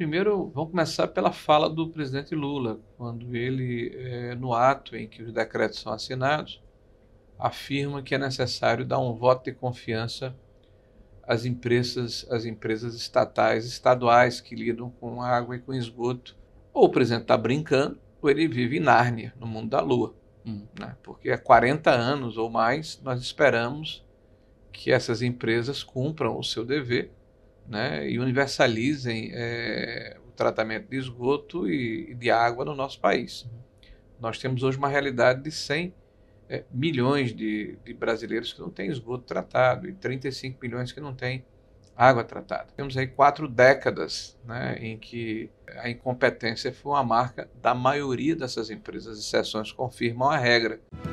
Primeiro, vamos começar pela fala do presidente Lula, quando ele, é, no ato em que os decretos são assinados, afirma que é necessário dar um voto de confiança às empresas, às empresas estatais, estaduais que lidam com água e com esgoto. Ou o presidente está brincando, ou ele vive em Nárnia, no mundo da lua. Hum. Né? Porque há 40 anos ou mais nós esperamos que essas empresas cumpram o seu dever né, e universalizem é, o tratamento de esgoto e, e, de água no nosso país. Nós temos hoje uma realidade de 100 é, milhões de, de, brasileiros que não têm esgoto tratado e 35 milhões que não têm água tratada. Temos aí quatro décadas né, em que a incompetência foi uma marca da maioria dessas empresas. As exceções confirmam a regra.